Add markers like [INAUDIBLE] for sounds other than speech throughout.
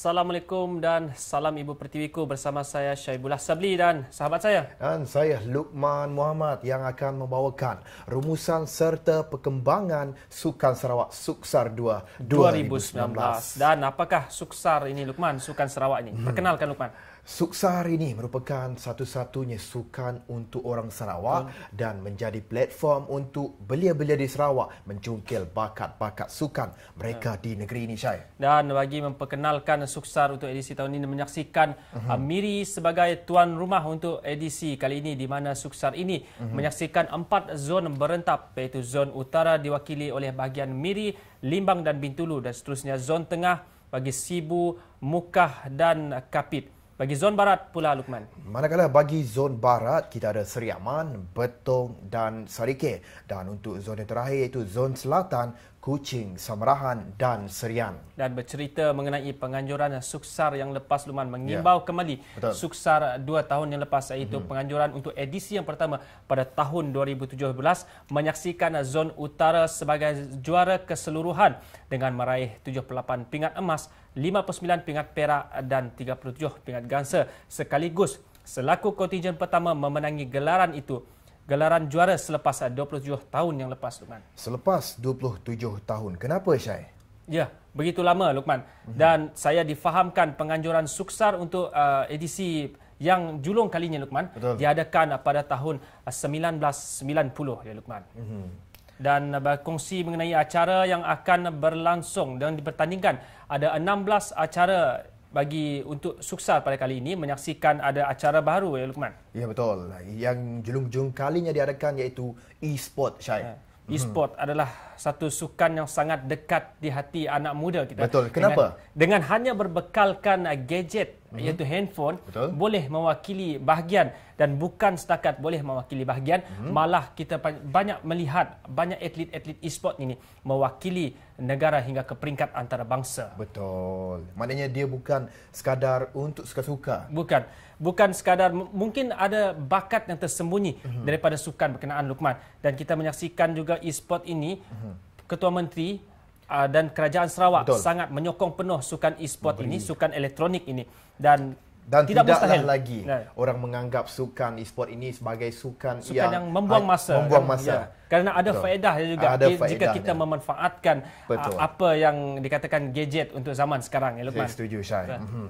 Assalamualaikum dan salam Ibu Pertiwiku bersama saya Syaibullah Sabli dan sahabat saya. Dan saya Lukman Muhammad yang akan membawakan rumusan serta perkembangan Sukan Sarawak Suksar 2 2019. 2019. Dan apakah Suksar ini Lukman, Sukan Sarawak ini? Hmm. Perkenalkan Lukman. Suksar ini merupakan satu-satunya sukan untuk orang Sarawak hmm. dan menjadi platform untuk belia-belia di Sarawak mencungkil bakat-bakat sukan mereka hmm. di negeri ini, Syai. Dan bagi memperkenalkan sukar untuk edisi tahun ini menyaksikan uh-huh. Miri sebagai tuan rumah untuk edisi kali ini di mana sukar ini uh-huh. menyaksikan empat zon berentap iaitu zon utara diwakili oleh bahagian Miri, Limbang dan Bintulu dan seterusnya zon tengah bagi Sibu, Mukah dan Kapit. Bagi zon barat pula Lukman. Manakala bagi zon barat kita ada Seri Aman, Betong dan Sarike. Dan untuk zon yang terakhir iaitu zon selatan, Kucing, Samrahan dan Serian. Dan bercerita mengenai penganjuran suksar yang lepas luman mengimbau ya. kembali Betul. suksar dua tahun yang lepas iaitu hmm. penganjuran untuk edisi yang pertama pada tahun 2017 menyaksikan Zon Utara sebagai juara keseluruhan dengan meraih 78 pingat emas, 59 pingat perak dan 37 pingat gansa sekaligus selaku kontingen pertama memenangi gelaran itu gelaran juara selepas 27 tahun yang lepas, Lukman. Selepas 27 tahun. Kenapa, Syai? Ya, begitu lama, Lukman. Mhm. Dan mm-hmm. saya difahamkan penganjuran suksar untuk uh, edisi yang julung kalinya, Lukman, Betul. diadakan pada tahun 1990, uh, ya, Lukman. Mm-hmm. Dan uh, berkongsi mengenai acara yang akan berlangsung dan dipertandingkan. Ada 16 acara bagi untuk suksar pada kali ini menyaksikan ada acara baru ya Lukman. Ya betul. Yang julung-julung kalinya diadakan iaitu e-sport Syai. Ha, hmm. E-sport hmm. adalah satu sukan yang sangat dekat di hati anak muda kita. Betul. Kenapa? Dengan, dengan hanya berbekalkan gadget mm-hmm. iaitu handphone Betul. boleh mewakili bahagian dan bukan setakat boleh mewakili bahagian mm-hmm. malah kita banyak melihat banyak atlet-atlet e-sport ini mewakili negara hingga ke peringkat antarabangsa. Betul. Maknanya dia bukan sekadar untuk suka-suka. Bukan. Bukan sekadar mungkin ada bakat yang tersembunyi mm-hmm. daripada sukan berkenaan Lukman dan kita menyaksikan juga e-sport ini mm-hmm. Ketua Menteri Ah, dan kerajaan Sarawak Betul. sangat menyokong penuh sukan e-sport ini, sukan elektronik ini dan dan tidak mustahil lagi nah. Ya. orang menganggap sukan e-sport ini sebagai sukan, sukan yang, yang membuang masa. Membuang masa. Ya. Karena ada faedah juga ada faedahnya. jika kita memanfaatkan ah, Betul. apa yang dikatakan gadget untuk zaman sekarang. Ya, Saya setuju, Syai. Ya. Mhm.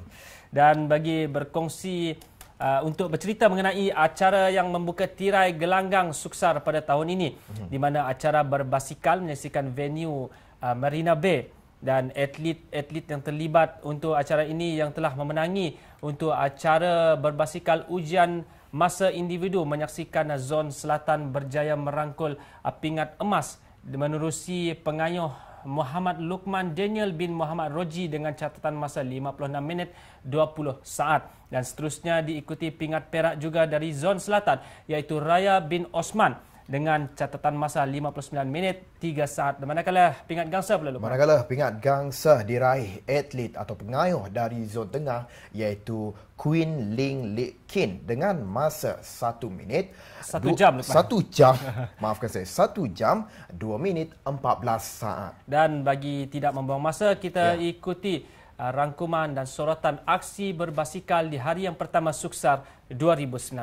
Dan bagi berkongsi uh, untuk bercerita mengenai acara yang membuka tirai gelanggang suksar pada tahun ini. Hmm. Di mana acara berbasikal menyaksikan venue Uh, Marina Bay dan atlet-atlet yang terlibat untuk acara ini yang telah memenangi untuk acara berbasikal ujian masa individu menyaksikan Zon Selatan berjaya merangkul uh, pingat emas menerusi pengayuh Muhammad Lukman Daniel bin Muhammad Roji dengan catatan masa 56 minit 20 saat dan seterusnya diikuti pingat perak juga dari Zon Selatan iaitu Raya bin Osman dengan catatan masa 59 minit 3 saat. Manakala pingat gangsa pula lupa. Manakala pingat gangsa diraih atlet atau pengayuh dari zon tengah iaitu Queen Ling Lee Kin dengan masa 1 minit 1 jam. 1 jam. [LAUGHS] Maafkan saya. 1 jam 2 minit 14 saat. Dan bagi tidak membuang masa kita ya. ikuti uh, rangkuman dan sorotan aksi berbasikal di hari yang pertama Suksar 2019.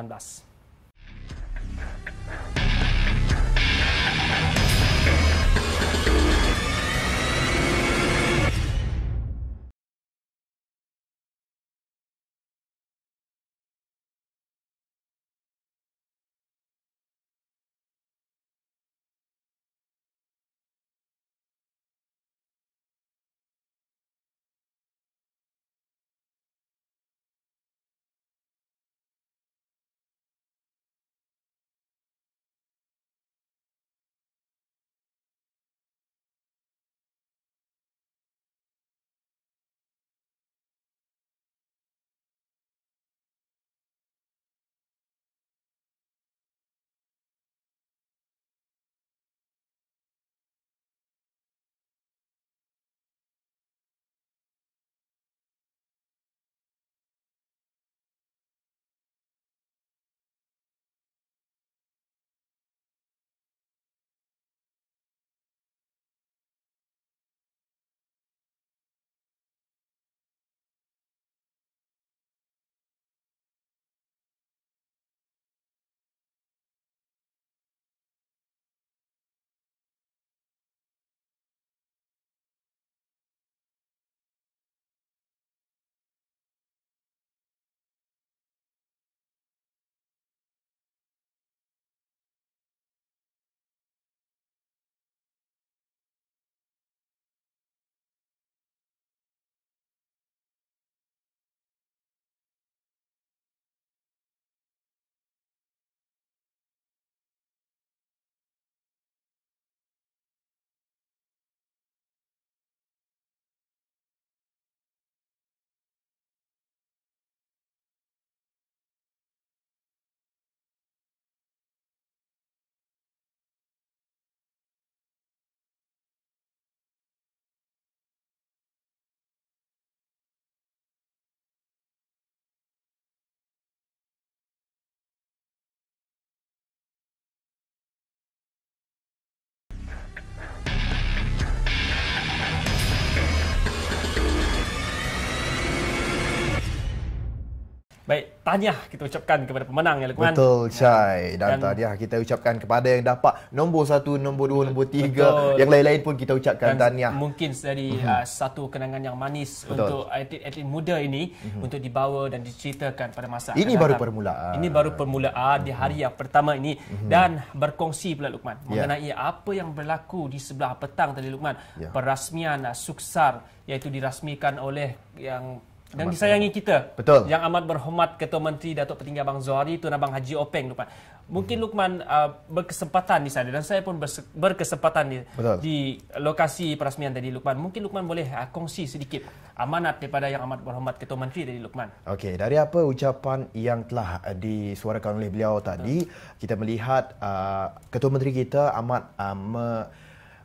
Baik, tahniah kita ucapkan kepada pemenang yang lekuan. Betul, Chai. Ya. Dan, dan tahniah kita ucapkan kepada yang dapat nombor satu, nombor dua, nombor tiga. Betul. Yang lain-lain pun kita ucapkan dan tahniah. Mungkin dari mm-hmm. uh, satu kenangan yang manis betul. untuk atlet-atlet muda ini mm-hmm. untuk dibawa dan diceritakan pada masa Ini baru datang. permulaan. Ini baru permulaan mm-hmm. di hari mhm. yang pertama ini. Mm-hmm. Dan berkongsi pula, Lukman, yeah. mengenai apa yang berlaku di sebelah petang tadi, Lukman. Yeah. Perasmian uh, suksar iaitu dirasmikan oleh yang dan amat disayangi amat. kita. Betul. Yang amat berhormat Ketua Menteri Datuk Petinggi Abang Zohari Tuan Abang Haji Openg lupa. Mungkin mhm. Lukman uh, berkesempatan di sana dan saya pun berkesempatan di, di lokasi perasmian tadi Lukman. Mungkin Lukman boleh uh, kongsi sedikit amanat daripada yang amat berhormat Ketua Menteri dari Lukman. Okey, dari apa ucapan yang telah uh, disuarakan oleh beliau tadi, Betul. kita melihat uh, Ketua Menteri kita amat uh, me-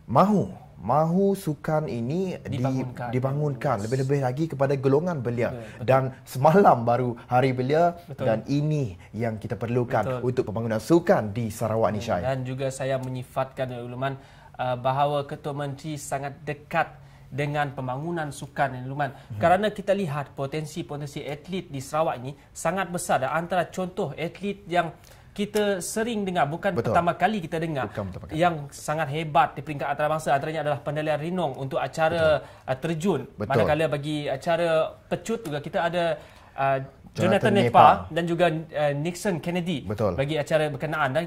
mahu mahu sukan ini dibangunkan, dibangunkan lebih-lebih lagi kepada golongan belia betul, betul. dan semalam baru hari belia betul. dan ini yang kita perlukan betul. untuk pembangunan sukan di Sarawak ni Syai. Dan juga saya menyifatkan Luman uh, bahawa Ketua Menteri sangat dekat dengan pembangunan sukan ini Luman. Hmm. Kerana kita lihat potensi-potensi atlet di Sarawak ini sangat besar dan antara contoh atlet yang kita sering dengar bukan Betul. pertama kali kita dengar kali. yang sangat hebat di peringkat antarabangsa antaranya adalah pendalian Rinong untuk acara Betul. Uh, terjun Betul. manakala bagi acara pecut juga kita ada uh, Jonathan, Jonathan Nepa dan juga uh, Nixon Kennedy Betul. bagi acara berkenaan dan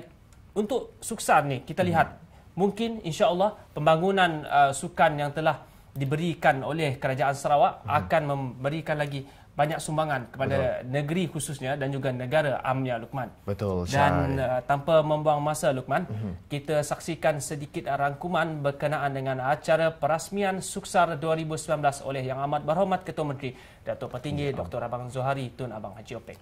untuk suksan ni kita hmm. lihat mungkin insya-Allah pembangunan uh, sukan yang telah diberikan oleh kerajaan Sarawak hmm. akan memberikan lagi banyak sumbangan kepada Betul. negeri khususnya dan juga negara amnya Lukman. Betul. Syai. Dan uh, tanpa membuang masa Lukman, uh-huh. kita saksikan sedikit rangkuman berkenaan dengan acara perasmian Suksar 2019 oleh Yang Amat Berhormat Ketua Menteri Datuk Petinggi uh-huh. Dr. Abang Zohari Tun Abang Haji Opek.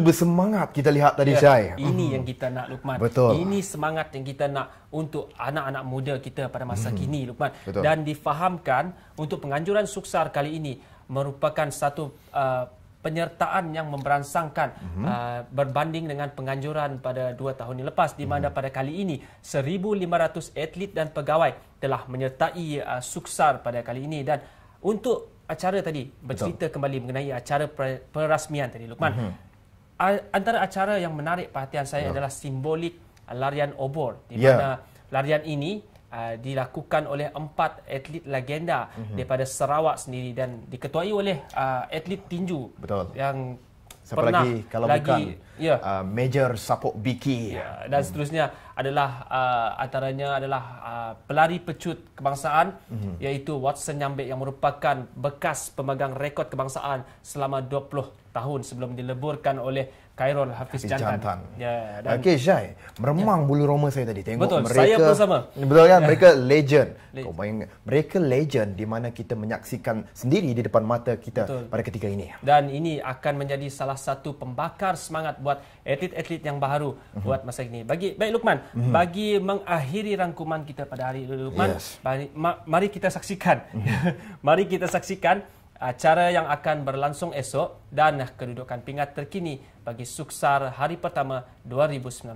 begitu bersemangat kita lihat tadi ya, Syai. Ini hmm. yang kita nak Lukman. Betul. Ini semangat yang kita nak untuk anak-anak muda kita pada masa hmm. kini Lukman. Betul. Dan difahamkan untuk penganjuran suksar kali ini merupakan satu uh, penyertaan yang memberansangkan hmm. uh, berbanding dengan penganjuran pada dua tahun yang lepas di mhm. mana hmm. pada kali ini 1500 atlet dan pegawai telah menyertai uh, suksar pada kali ini dan untuk acara tadi bercerita Betul. kembali mengenai acara per- perasmian tadi Lukman. Mm-hmm antara acara yang menarik perhatian saya yeah. adalah simbolik larian obor di ya. mana yeah. larian ini uh, dilakukan oleh empat atlet legenda mm-hmm. daripada Sarawak sendiri dan diketuai oleh uh, atlet tinju Betul. yang Siapa pernah lagi kalau lagi, bukan yeah. uh, major sapok biki yeah. dan hmm. seterusnya adalah uh, antaranya adalah uh, pelari pecut kebangsaan hmm. iaitu Watson Nyambek yang merupakan bekas pemegang rekod kebangsaan selama 20 tahun sebelum dileburkan oleh Khairul lah, Hafiz, Hafiz Jantan. Jantan. Ya, dan okay, Syai. Meremang ya. bulu roma saya tadi. Tengok Betul, mereka, saya pun sama. Betul kan? Ya. Mereka legend. Le- main, mereka legend di mana kita menyaksikan sendiri di depan mata kita Betul. pada ketika ini. Dan ini akan menjadi salah satu pembakar semangat buat atlet-atlet yang baru uh-huh. buat masa ini. Bagi, baik, Lukman. Uh-huh. Bagi mengakhiri rangkuman kita pada hari ini, Lukman. Yes. Mari, ma- mari kita saksikan. Uh-huh. [LAUGHS] mari kita saksikan acara yang akan berlangsung esok dan kedudukan pingat terkini bagi Suksar hari pertama 2019.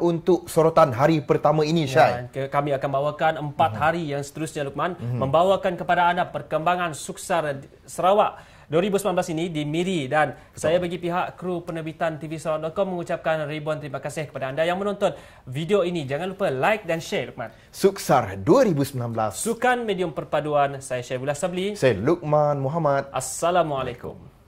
untuk sorotan hari pertama ini ya, Syai. Ya, kami akan bawakan empat uh-huh. hari yang seterusnya Lukman uh-huh. membawakan kepada anda perkembangan suksar Sarawak 2019 ini di Miri dan Betul. saya bagi pihak kru penerbitan TV Sarawak.com mengucapkan ribuan terima kasih kepada anda yang menonton video ini. Jangan lupa like dan share Lukman. Suksar 2019. Sukan Medium Perpaduan. Saya Syai Bula Sabli. Saya Lukman Muhammad. Assalamualaikum.